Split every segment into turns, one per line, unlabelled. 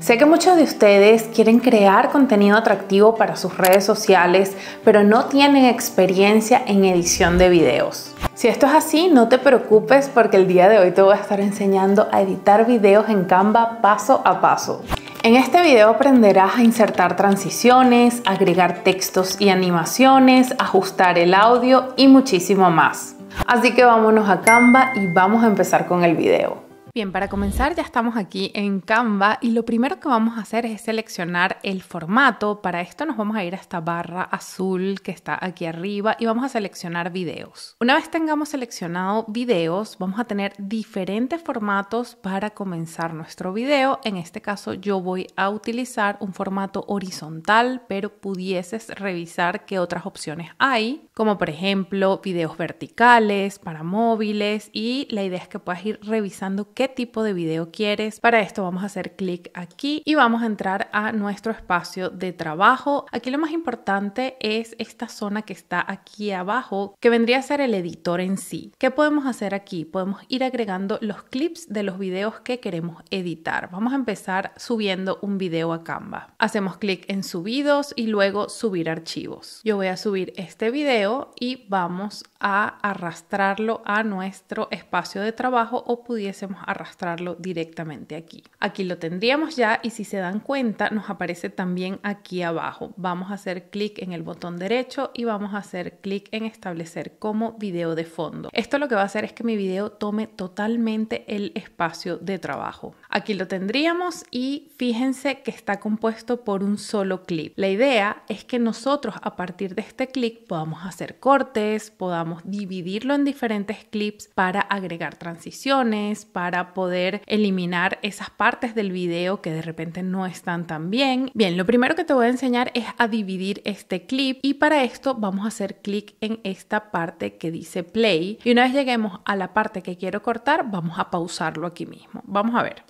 Sé que muchos de ustedes quieren crear contenido atractivo para sus redes sociales, pero no tienen experiencia en edición de videos. Si esto es así, no te preocupes porque el día de hoy te voy a estar enseñando a editar videos en Canva paso a paso. En este video aprenderás a insertar transiciones, agregar textos y animaciones, ajustar el audio y muchísimo más. Así que vámonos a Canva y vamos a empezar con el video. Bien, para comenzar ya estamos aquí en Canva y lo primero que vamos a hacer es seleccionar el formato. Para esto nos vamos a ir a esta barra azul que está aquí arriba y vamos a seleccionar videos. Una vez tengamos seleccionado videos, vamos a tener diferentes formatos para comenzar nuestro video. En este caso yo voy a utilizar un formato horizontal, pero pudieses revisar qué otras opciones hay, como por ejemplo videos verticales, para móviles y la idea es que puedas ir revisando qué tipo de video quieres. Para esto vamos a hacer clic aquí y vamos a entrar a nuestro espacio de trabajo. Aquí lo más importante es esta zona que está aquí abajo, que vendría a ser el editor en sí. ¿Qué podemos hacer aquí? Podemos ir agregando los clips de los videos que queremos editar. Vamos a empezar subiendo un video a Canva. Hacemos clic en subidos y luego subir archivos. Yo voy a subir este video y vamos a arrastrarlo a nuestro espacio de trabajo o pudiésemos arrastrarlo directamente aquí. Aquí lo tendríamos ya y si se dan cuenta nos aparece también aquí abajo. Vamos a hacer clic en el botón derecho y vamos a hacer clic en establecer como video de fondo. Esto lo que va a hacer es que mi video tome totalmente el espacio de trabajo. Aquí lo tendríamos y fíjense que está compuesto por un solo clip. La idea es que nosotros a partir de este clip podamos hacer cortes, podamos dividirlo en diferentes clips para agregar transiciones, para poder eliminar esas partes del video que de repente no están tan bien. Bien, lo primero que te voy a enseñar es a dividir este clip y para esto vamos a hacer clic en esta parte que dice play y una vez lleguemos a la parte que quiero cortar vamos a pausarlo aquí mismo. Vamos a ver.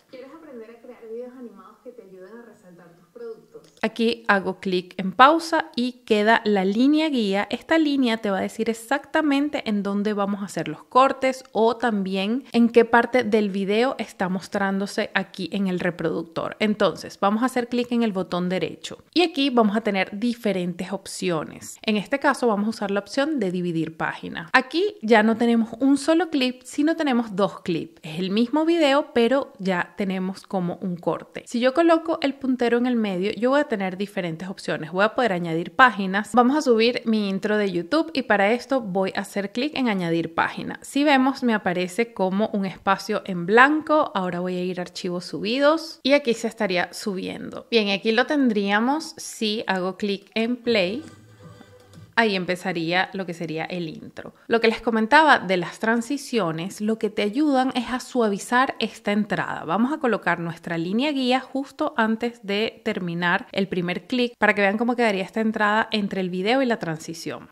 Aquí hago clic en pausa y queda la línea guía. Esta línea te va a decir exactamente en dónde vamos a hacer los cortes o también en qué parte del video está mostrándose aquí en el reproductor. Entonces vamos a hacer clic en el botón derecho y aquí vamos a tener diferentes opciones. En este caso vamos a usar la opción de dividir página. Aquí ya no tenemos un solo clip, sino tenemos dos clips. Es el mismo video, pero ya tenemos como un corte. Si yo coloco el puntero en el medio, yo voy a tener diferentes opciones. Voy a poder añadir páginas. Vamos a subir mi intro de YouTube y para esto voy a hacer clic en añadir página. Si vemos, me aparece como un espacio en blanco. Ahora voy a ir a archivos subidos y aquí se estaría subiendo. Bien, aquí lo tendríamos si hago clic en play ahí empezaría lo que sería el intro. Lo que les comentaba de las transiciones, lo que te ayudan es a suavizar esta entrada. Vamos a colocar nuestra línea guía justo antes de terminar el primer clic para que vean cómo quedaría esta entrada entre el video y la transición.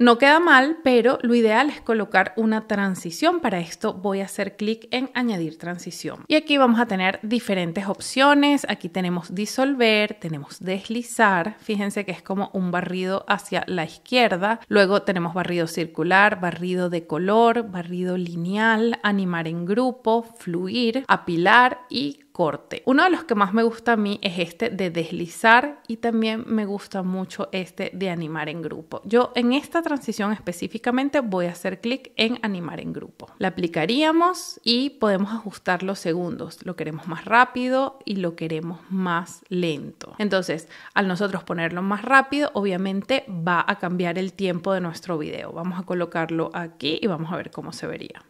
No queda mal, pero lo ideal es colocar una transición. Para esto voy a hacer clic en añadir transición. Y aquí vamos a tener diferentes opciones. Aquí tenemos disolver, tenemos deslizar. Fíjense que es como un barrido hacia la izquierda. Luego tenemos barrido circular, barrido de color, barrido lineal, animar en grupo, fluir, apilar y corte. Uno de los que más me gusta a mí es este de deslizar y también me gusta mucho este de animar en grupo. Yo en esta transición específicamente voy a hacer clic en animar en grupo. La aplicaríamos y podemos ajustar los segundos. Lo queremos más rápido y lo queremos más lento. Entonces, al nosotros ponerlo más rápido, obviamente va a cambiar el tiempo de nuestro video. Vamos a colocarlo aquí y vamos a ver cómo se vería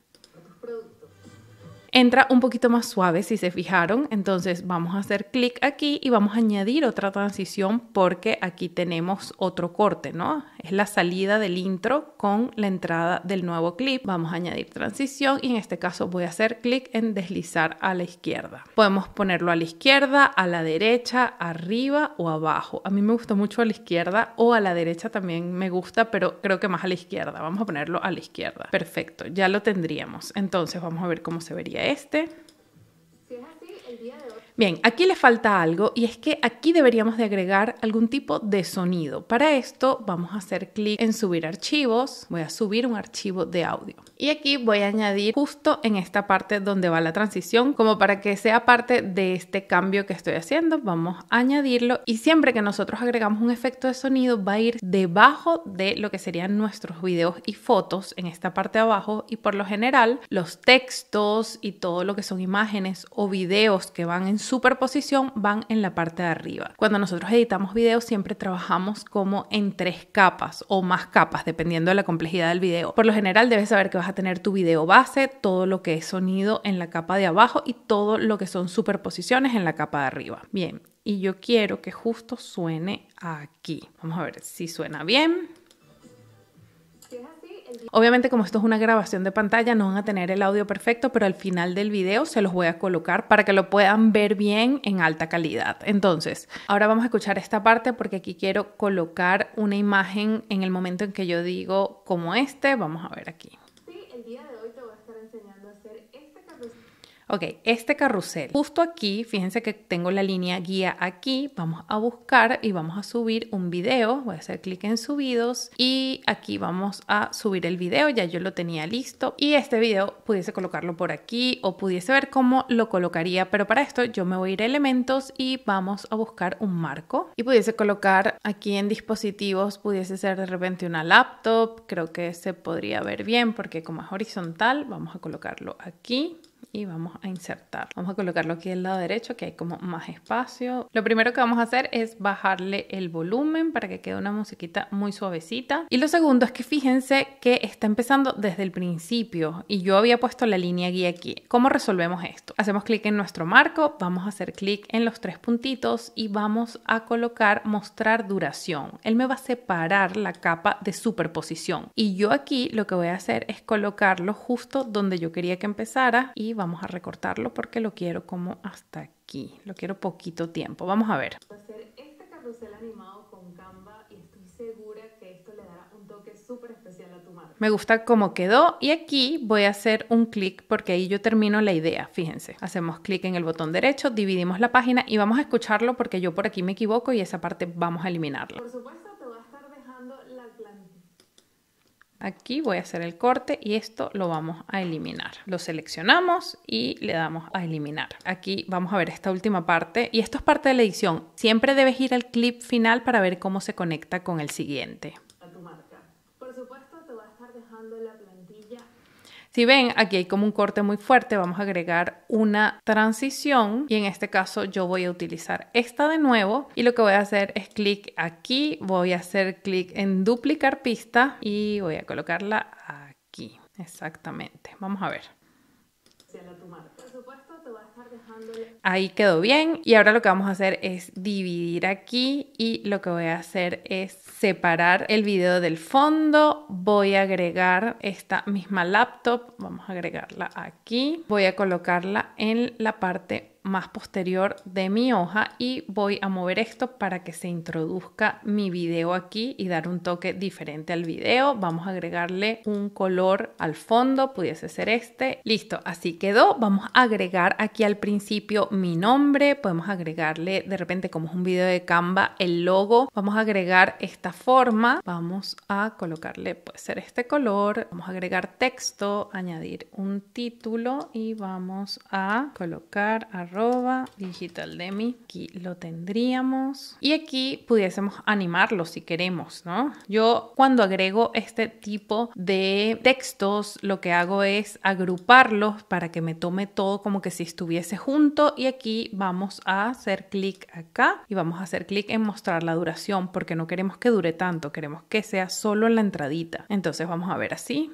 entra un poquito más suave, si se fijaron. Entonces vamos a hacer clic aquí y vamos a añadir otra transición porque aquí tenemos otro corte, ¿no? Es la salida del intro con la entrada del nuevo clip. Vamos a añadir transición y en este caso voy a hacer clic en deslizar a la izquierda. Podemos ponerlo a la izquierda, a la derecha, arriba o abajo. A mí me gustó mucho a la izquierda o a la derecha también me gusta, pero creo que más a la izquierda. Vamos a ponerlo a la izquierda. Perfecto, ya lo tendríamos. Entonces vamos a ver cómo se vería este Bien, aquí le falta algo y es que aquí deberíamos de agregar algún tipo de sonido. Para esto vamos a hacer clic en subir archivos. Voy a subir un archivo de audio. Y aquí voy a añadir justo en esta parte donde va la transición, como para que sea parte de este cambio que estoy haciendo. Vamos a añadirlo y siempre que nosotros agregamos un efecto de sonido va a ir debajo de lo que serían nuestros videos y fotos en esta parte de abajo y por lo general los textos y todo lo que son imágenes o videos que van en superposición van en la parte de arriba. Cuando nosotros editamos videos siempre trabajamos como en tres capas o más capas, dependiendo de la complejidad del video. Por lo general debes saber que vas a tener tu video base, todo lo que es sonido en la capa de abajo y todo lo que son superposiciones en la capa de arriba. Bien, y yo quiero que justo suene aquí. Vamos a ver si suena bien. Obviamente como esto es una grabación de pantalla no van a tener el audio perfecto, pero al final del video se los voy a colocar para que lo puedan ver bien en alta calidad. Entonces, ahora vamos a escuchar esta parte porque aquí quiero colocar una imagen en el momento en que yo digo como este. Vamos a ver aquí. Ok, este carrusel. Justo aquí, fíjense que tengo la línea guía aquí. Vamos a buscar y vamos a subir un video. Voy a hacer clic en subidos y aquí vamos a subir el video. Ya yo lo tenía listo y este video pudiese colocarlo por aquí o pudiese ver cómo lo colocaría. Pero para esto yo me voy a ir a elementos y vamos a buscar un marco y pudiese colocar aquí en dispositivos, pudiese ser de repente una laptop. Creo que se podría ver bien porque como es horizontal, vamos a colocarlo aquí y vamos a insertar. Vamos a colocarlo aquí del lado derecho que hay como más espacio. Lo primero que vamos a hacer es bajarle el volumen para que quede una musiquita muy suavecita. Y lo segundo es que fíjense que está empezando desde el principio y yo había puesto la línea guía aquí. ¿Cómo resolvemos esto? Hacemos clic en nuestro marco, vamos a hacer clic en los tres puntitos y vamos a colocar mostrar duración. Él me va a separar la capa de superposición y yo aquí lo que voy a hacer es colocarlo justo donde yo quería que empezara vamos a recortarlo porque lo quiero como hasta aquí. Lo quiero poquito tiempo. Vamos a ver. Me gusta cómo quedó y aquí voy a hacer un clic porque ahí yo termino la idea. Fíjense, hacemos clic en el botón derecho, dividimos la página y vamos a escucharlo porque yo por aquí me equivoco y esa parte vamos a eliminarla. Por supuesto Aquí voy a hacer el corte y esto lo vamos a eliminar. Lo seleccionamos y le damos a eliminar. Aquí vamos a ver esta última parte y esto es parte de la edición. Siempre debes ir al clip final para ver cómo se conecta con el siguiente. Si ven, aquí hay como un corte muy fuerte, vamos a agregar una transición y en este caso yo voy a utilizar esta de nuevo y lo que voy a hacer es clic aquí, voy a hacer clic en duplicar pista y voy a colocarla aquí. Exactamente, vamos a ver. Ahí quedó bien y ahora lo que vamos a hacer es dividir aquí y lo que voy a hacer es separar el video del fondo. Voy a agregar esta misma laptop, vamos a agregarla aquí. Voy a colocarla en la parte más posterior de mi hoja y voy a mover esto para que se introduzca mi video aquí y dar un toque diferente al video. Vamos a agregarle un color al fondo, pudiese ser este. Listo, así quedó. Vamos a agregar aquí al principio mi nombre, podemos agregarle de repente como es un video de Canva el logo. Vamos a agregar esta forma, vamos a colocarle puede ser este color, vamos a agregar texto, añadir un título y vamos a colocar arroba Demi, Aquí lo tendríamos. Y aquí pudiésemos animarlo si queremos, ¿no? Yo cuando agrego este tipo de textos, lo que hago es agruparlos para que me tome todo como que si estuviese junto. Y aquí vamos a hacer clic acá y vamos a hacer clic en mostrar la duración porque no queremos que dure tanto, queremos que sea solo en la entradita. Entonces vamos a ver así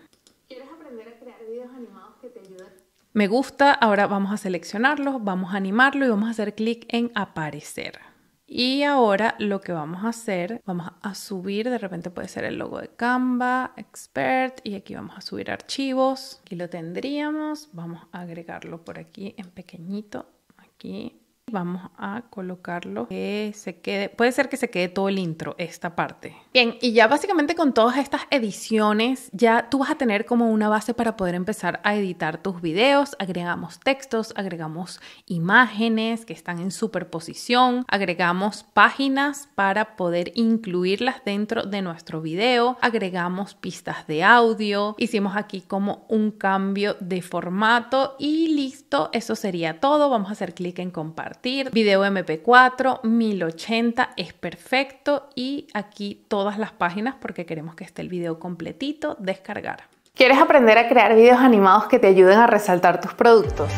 me gusta, ahora vamos a seleccionarlo, vamos a animarlo y vamos a hacer clic en aparecer. Y ahora lo que vamos a hacer, vamos a subir, de repente puede ser el logo de Canva, Expert, y aquí vamos a subir archivos. Aquí lo tendríamos, vamos a agregarlo por aquí en pequeñito, aquí vamos a colocarlo que se quede, puede ser que se quede todo el intro, esta parte. Bien, y ya básicamente con todas estas ediciones, ya tú vas a tener como una base para poder empezar a editar tus videos, agregamos textos, agregamos imágenes que están en superposición, agregamos páginas para poder incluirlas dentro de nuestro video, agregamos pistas de audio, hicimos aquí como un cambio de formato y listo, eso sería todo, vamos a hacer clic en compartir. Video MP4 1080 es perfecto y aquí todas las páginas porque queremos que esté el video completito, descargar. ¿Quieres aprender a crear videos animados que te ayuden a resaltar tus productos?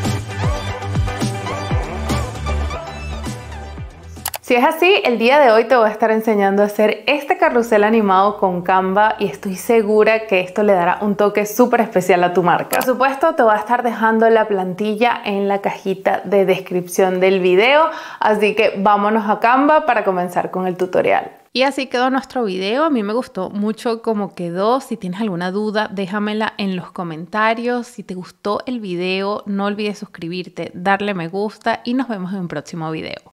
Si es así, el día de hoy te voy a estar enseñando a hacer este carrusel animado con Canva y estoy segura que esto le dará un toque súper especial a tu marca. Por supuesto, te voy a estar dejando la plantilla en la cajita de descripción del video, así que vámonos a Canva para comenzar con el tutorial. Y así quedó nuestro video. A mí me gustó mucho cómo quedó. Si tienes alguna duda, déjamela en los comentarios. Si te gustó el video, no olvides suscribirte, darle me gusta y nos vemos en un próximo video.